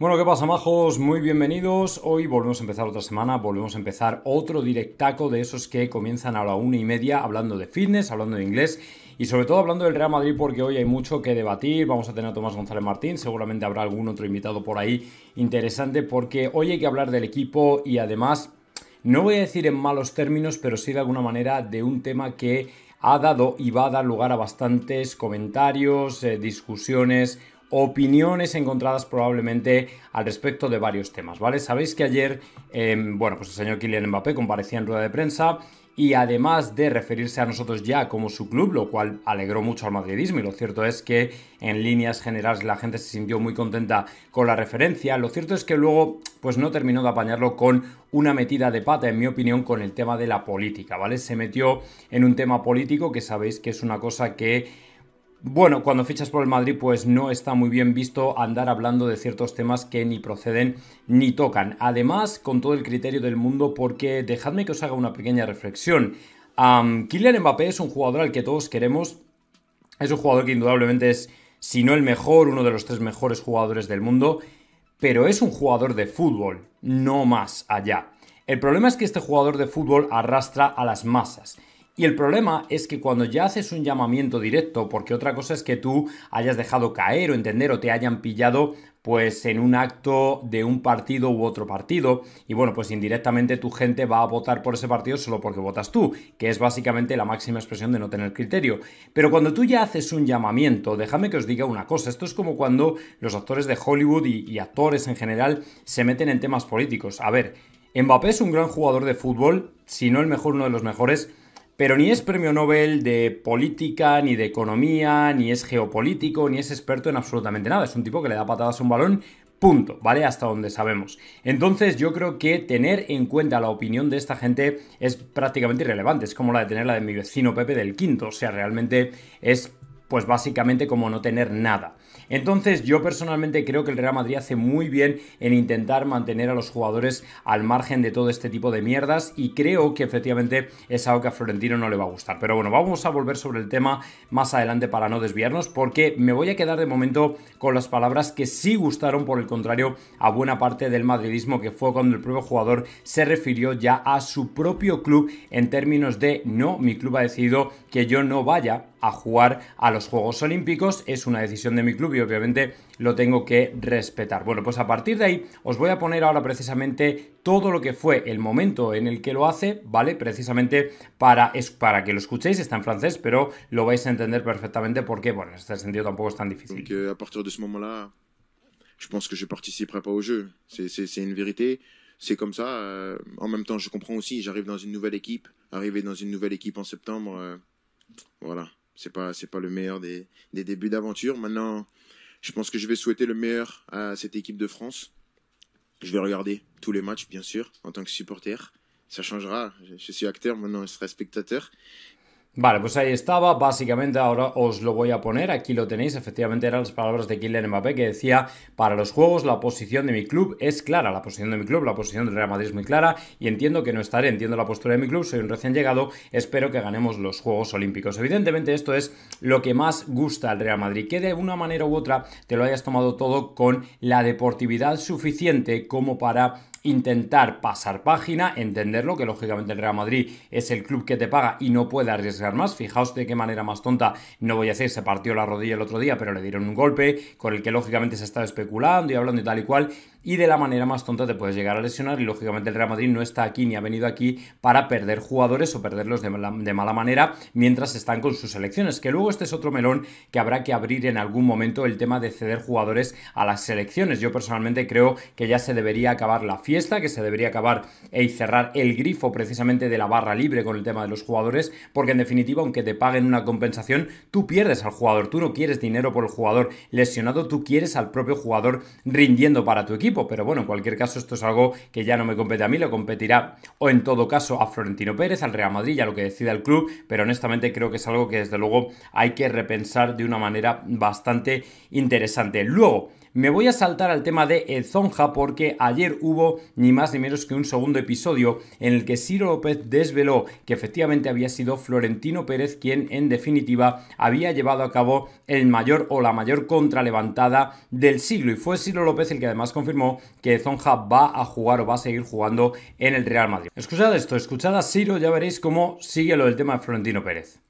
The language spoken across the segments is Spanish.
Bueno, ¿qué pasa, majos? Muy bienvenidos. Hoy volvemos a empezar otra semana, volvemos a empezar otro directaco de esos que comienzan a la una y media hablando de fitness, hablando de inglés y sobre todo hablando del Real Madrid porque hoy hay mucho que debatir. Vamos a tener a Tomás González Martín, seguramente habrá algún otro invitado por ahí interesante porque hoy hay que hablar del equipo y además, no voy a decir en malos términos, pero sí de alguna manera de un tema que ha dado y va a dar lugar a bastantes comentarios, eh, discusiones opiniones encontradas probablemente al respecto de varios temas, ¿vale? Sabéis que ayer, em, bueno, pues el señor Kylian Mbappé comparecía en rueda de prensa y además de referirse a nosotros ya como su club, lo cual alegró mucho al madridismo y lo cierto es que en líneas generales la gente se sintió muy contenta con la referencia, lo cierto es que luego pues no terminó de apañarlo con una metida de pata, en mi opinión, con el tema de la política, ¿vale? Se metió en un tema político que sabéis que es una cosa que bueno, cuando fichas por el Madrid, pues no está muy bien visto andar hablando de ciertos temas que ni proceden ni tocan. Además, con todo el criterio del mundo, porque dejadme que os haga una pequeña reflexión. Kylian Mbappé es un jugador al que todos queremos. Es un jugador que indudablemente es, si no el mejor, uno de los tres mejores jugadores del mundo. Pero es un jugador de fútbol, no más allá. El problema es que este jugador de fútbol arrastra a las masas. Y el problema es que cuando ya haces un llamamiento directo, porque otra cosa es que tú hayas dejado caer o entender o te hayan pillado pues en un acto de un partido u otro partido y bueno pues indirectamente tu gente va a votar por ese partido solo porque votas tú que es básicamente la máxima expresión de no tener criterio pero cuando tú ya haces un llamamiento déjame que os diga una cosa esto es como cuando los actores de Hollywood y, y actores en general se meten en temas políticos a ver Mbappé es un gran jugador de fútbol si no el mejor uno de los mejores pero ni es premio Nobel de política, ni de economía, ni es geopolítico, ni es experto en absolutamente nada. Es un tipo que le da patadas a un balón Punto, ¿vale? Hasta donde sabemos. Entonces yo creo que tener en cuenta la opinión de esta gente es prácticamente irrelevante. Es como la de tener la de mi vecino Pepe del quinto. O sea, realmente es pues básicamente como no tener nada. Entonces yo personalmente creo que el Real Madrid hace muy bien en intentar mantener a los jugadores al margen de todo este tipo de mierdas y creo que efectivamente es algo que a Florentino no le va a gustar. Pero bueno, vamos a volver sobre el tema más adelante para no desviarnos porque me voy a quedar de momento con las palabras que sí gustaron por el contrario a buena parte del madridismo que fue cuando el propio jugador se refirió ya a su propio club en términos de no, mi club ha decidido que yo no vaya a jugar a los Juegos Olímpicos. Es una decisión de mi club y obviamente lo tengo que respetar. Bueno, pues a partir de ahí os voy a poner ahora precisamente todo lo que fue el momento en el que lo hace, ¿vale? Precisamente para, es, para que lo escuchéis, está en francés, pero lo vais a entender perfectamente porque, bueno, en este sentido tampoco es tan difícil. a partir de ese momento là je pense que je participerai pas au jeu. C'est une vérité. c'est comme ça. Euh, en même temps, je comprends aussi, j'arrive dans une nouvelle équipe. Arriver dans une nouvelle équipe en septembre, euh, voilà. c'est pas c'est pas le meilleur des, débuts d'aventure. Maintenant, je pense que je vais souhaiter le meilleur à cette équipe de France. Je vais regarder tous les matchs, bien sûr, en tant que supporter. Ça changera. Je, je suis acteur, maintenant je serai spectateur. Vale, pues ahí estaba. Básicamente ahora os lo voy a poner. Aquí lo tenéis. Efectivamente eran las palabras de Kylian Mbappé que decía, para los juegos la posición de mi club es clara. La posición de mi club, la posición del Real Madrid es muy clara y entiendo que no estaré. Entiendo la postura de mi club. Soy un recién llegado. Espero que ganemos los Juegos Olímpicos. Evidentemente esto es lo que más gusta al Real Madrid. Que de una manera u otra te lo hayas tomado todo con la deportividad suficiente como para intentar pasar página, entenderlo, que lógicamente el Real Madrid es el club que te paga y no puede arriesgar más. Fijaos de qué manera más tonta, no voy a decir, se partió la rodilla el otro día, pero le dieron un golpe con el que lógicamente se estado especulando y hablando y tal y cual y de la manera más tonta te puedes llegar a lesionar y lógicamente el Real Madrid no está aquí ni ha venido aquí para perder jugadores o perderlos de mala, manera mientras están con sus selecciones, que luego este es otro melón que habrá que abrir en algún momento el tema de ceder jugadores a las selecciones. Yo personalmente creo que ya se debería acabar la fiesta, que se debería acabar y e cerrar el grifo precisamente de la barra libre con el tema de los jugadores, porque en definitiva, aunque te paguen una compensación, tú pierdes al jugador, tú no quieres dinero por el jugador lesionado, tú quieres al propio jugador rindiendo para tu equipo. Pero bueno, en cualquier caso, esto es algo que ya no me compete a mí, lo competirá o en todo caso a Florentino Pérez, al Real Madrid, a lo que decida el club. Pero honestamente creo que es algo que desde luego hay que repensar de una manera bastante interesante. Luego, me voy a saltar al tema de Zonja porque ayer hubo ni más ni menos que un segundo episodio en el que Ciro López desveló que efectivamente había sido Florentino Pérez quien en definitiva había llevado a cabo el mayor o la mayor contralevantada del siglo y fue Ciro López el que además confirmó que Zonja va a jugar o va a seguir jugando en el Real Madrid. Escuchad esto, escuchad a Ciro, ya veréis cómo sigue lo del tema de Florentino Pérez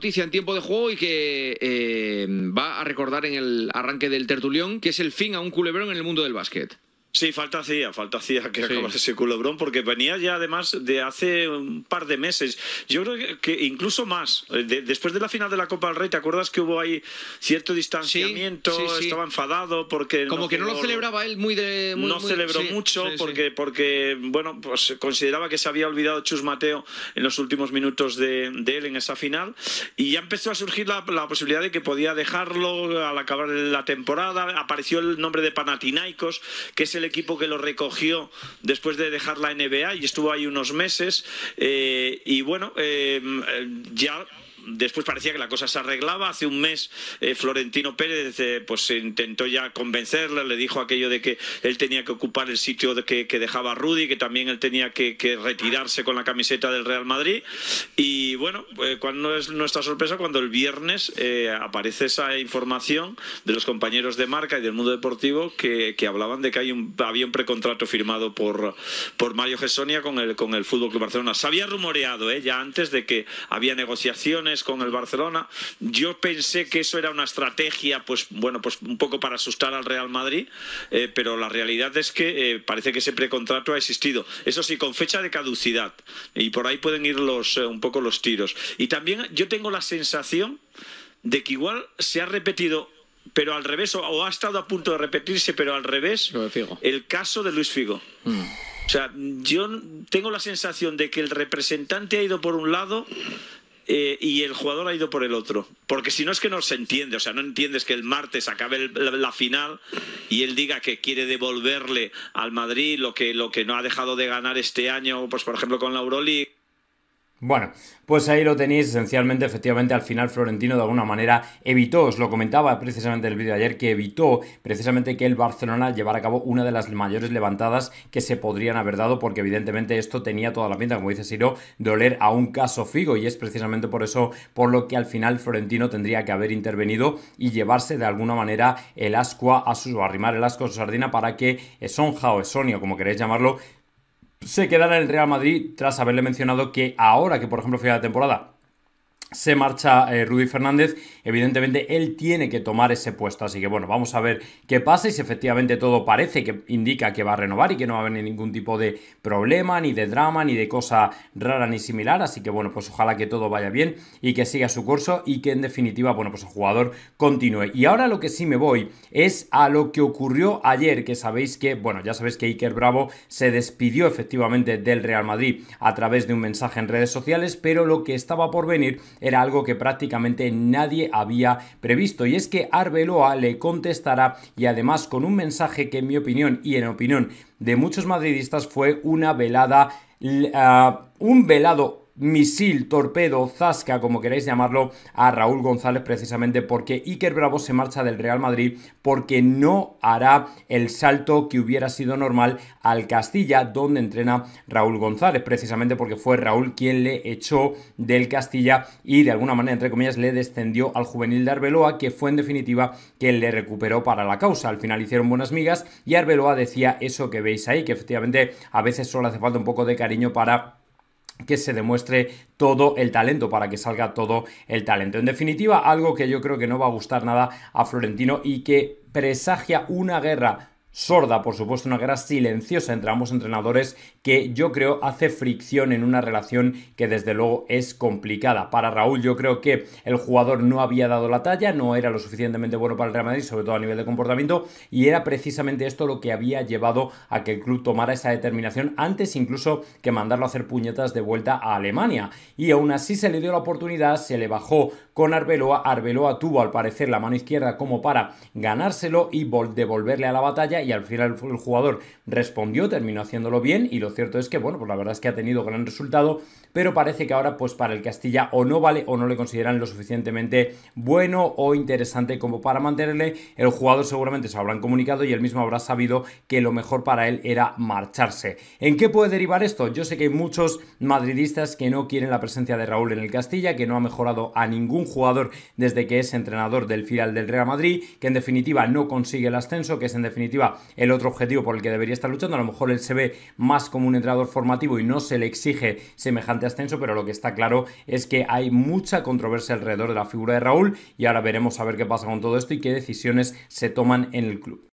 noticia en tiempo de juego y que eh, va a recordar en el arranque del tertulión, que es el fin a un culebrón en el mundo del básquet. Sí, falta hacía, falta hacía que sí. acabase culo brón porque venía ya además de hace un par de meses. Yo creo que incluso más. Eh, después de la final de la Copa del Rey, ¿te acuerdas que hubo ahí cierto distanciamiento? estaba enfadado porque... Como que no lo celebraba él muy de... Muy, no celebró mucho porque, porque, bueno, pues consideraba que se había olvidado Chus Mateo en los últimos minutos de, él en esa final. Y ya empezó a surgir la, la, posibilidad de que podía dejarlo al acabar la temporada. Apareció el nombre de Panatinaicos, que es el equipo que lo recogió después de dejar la NBA y estuvo ahí unos meses. Eh, y bueno, eh, ya después parecía que la cosa se arreglaba. Hace un mes eh, Florentino Pérez eh, pues intentó ya convencerle le dijo aquello de que él tenía que ocupar el sitio que, dejaba Rudy, que también él tenía que, retirarse con la camiseta del Real Madrid. Y bueno, cuál pues, cuando es nuestra sorpresa cuando el viernes eh, aparece esa información de los compañeros de marca y del mundo deportivo que, hablaban de que hay había un precontrato firmado por, por Mario Gessonia con el, con el Fútbol Club Barcelona. Se había rumoreado ya antes de que había negociaciones con el Barcelona. Yo pensé que eso era una estrategia, pues bueno, pues un poco para asustar al Real Madrid, eh, pero la realidad es que eh, parece que ese precontrato ha existido. Eso sí, con fecha de caducidad. Y por ahí pueden ir los, eh, un poco los tiros. Y también yo tengo la sensación de que igual se ha repetido pero al revés, o, ha estado a punto de repetirse, pero al revés, el caso de Luis Figo. Mm. O sea, yo tengo la sensación de que el representante ha ido por un lado eh, y el jugador ha ido por el otro. Porque si no es que no se entiende, o sea, no entiendes que el martes acabe la, final y él diga que quiere devolverle al Madrid lo que, lo que no ha dejado de ganar este año, pues por ejemplo con la Euroleague. Bueno, pues ahí lo tenéis. Esencialmente, efectivamente, al final Florentino de alguna manera evitó, os lo comentaba precisamente en el vídeo de ayer, que evitó precisamente que el Barcelona llevara a cabo una de las mayores levantadas que se podrían haber dado, porque evidentemente esto tenía toda la pinta, como dice Siro, de oler a un caso figo. Y es precisamente por eso por lo que al final Florentino tendría que haber intervenido y llevarse de alguna manera el ascua a su, arrimar el asco a su sardina para que eh, Sonja o Sonia, como queréis llamarlo, se quedará en el Real Madrid tras haberle mencionado que ahora que por ejemplo final la temporada se marcha eh, Rudy Fernández, evidentemente él tiene que tomar ese puesto. Así que bueno, vamos a ver qué pasa y si efectivamente todo parece que indica que va a renovar y que no va a haber ningún tipo de problema, ni de drama, ni de cosa rara ni similar. Así que bueno, pues ojalá que todo vaya bien y que siga su curso y que en definitiva, bueno, pues el jugador continúe. Y ahora lo que sí me voy es a lo que ocurrió ayer, que sabéis que, bueno, ya sabéis que Iker Bravo se despidió efectivamente del Real Madrid a través de un mensaje en redes sociales, pero lo que estaba por venir era algo que prácticamente nadie había previsto y es que Arbeloa le contestará y además con un mensaje que en mi opinión y en opinión de muchos madridistas fue una velada ah, un velado misil, torpedo, zasca, como queréis llamarlo, a Raúl González precisamente porque Iker Bravo se marcha del Real Madrid porque no hará el salto que hubiera sido normal al Castilla donde entrena Raúl González, precisamente porque fue Raúl quien le echó del Castilla y de alguna manera, entre comillas, le descendió al juvenil de Arbeloa, que fue en definitiva quien le recuperó para la causa. Al final hicieron buenas migas y Arbeloa decía eso que veis ahí, que efectivamente a veces solo hace falta un poco de cariño para que se demuestre todo el talento, para que salga todo el talento. En definitiva, algo que yo creo que no va a gustar nada a Florentino y que presagia una guerra sorda, por supuesto, una guerra silenciosa entre ambos entrenadores que yo creo hace fricción en una relación que desde luego es complicada. Para Raúl yo creo que el jugador no había dado la talla, no era lo suficientemente bueno para el Real Madrid, sobre todo a nivel de comportamiento, y era precisamente esto lo que había llevado a que el club tomara esa determinación antes incluso que mandarlo a hacer puñetas de vuelta a Alemania. Y aún así se le dio la oportunidad, se le bajó con Arbeloa, Arbeloa tuvo al parecer la mano izquierda como para ganárselo y devolverle a la batalla y al final el jugador respondió, terminó haciéndolo bien y lo cierto es que, bueno, pues la verdad es que ha tenido gran resultado pero parece que ahora pues para el Castilla o no vale o no le consideran lo suficientemente bueno o interesante como para mantenerle. El jugador seguramente se habrán comunicado y él mismo habrá sabido que lo mejor para él era marcharse. ¿En qué puede derivar esto? Yo sé que hay muchos madridistas que no quieren la presencia de Raúl en el Castilla, que no ha mejorado a ningún jugador desde que es entrenador del filial del Real Madrid, que en definitiva no consigue el ascenso, que es en definitiva el otro objetivo por el que debería estar luchando. A lo mejor él se ve más como un entrenador formativo y no se le exige semejante ascenso, pero lo que está claro es que hay mucha controversia alrededor de la figura de Raúl y ahora veremos a ver qué pasa con todo esto y qué decisiones se toman en el club.